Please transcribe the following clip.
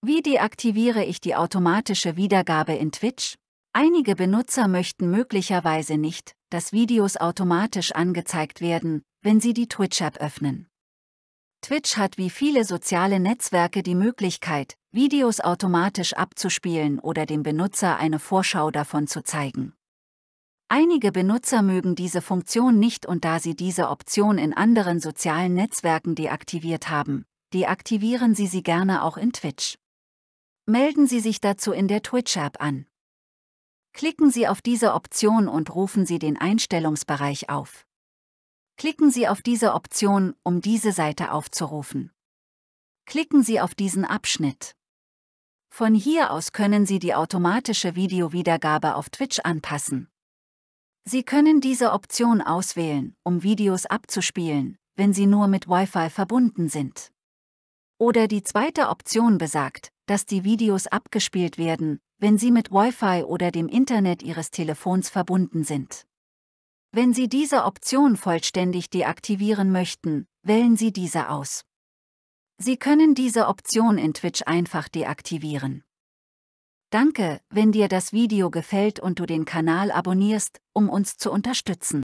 Wie deaktiviere ich die automatische Wiedergabe in Twitch? Einige Benutzer möchten möglicherweise nicht, dass Videos automatisch angezeigt werden, wenn sie die Twitch-App öffnen. Twitch hat wie viele soziale Netzwerke die Möglichkeit, Videos automatisch abzuspielen oder dem Benutzer eine Vorschau davon zu zeigen. Einige Benutzer mögen diese Funktion nicht und da sie diese Option in anderen sozialen Netzwerken deaktiviert haben, deaktivieren sie sie gerne auch in Twitch. Melden Sie sich dazu in der Twitch-App an. Klicken Sie auf diese Option und rufen Sie den Einstellungsbereich auf. Klicken Sie auf diese Option, um diese Seite aufzurufen. Klicken Sie auf diesen Abschnitt. Von hier aus können Sie die automatische Videowiedergabe auf Twitch anpassen. Sie können diese Option auswählen, um Videos abzuspielen, wenn sie nur mit Wi-Fi verbunden sind. Oder die zweite Option besagt, dass die Videos abgespielt werden, wenn sie mit Wi-Fi oder dem Internet Ihres Telefons verbunden sind. Wenn Sie diese Option vollständig deaktivieren möchten, wählen Sie diese aus. Sie können diese Option in Twitch einfach deaktivieren. Danke, wenn dir das Video gefällt und du den Kanal abonnierst, um uns zu unterstützen.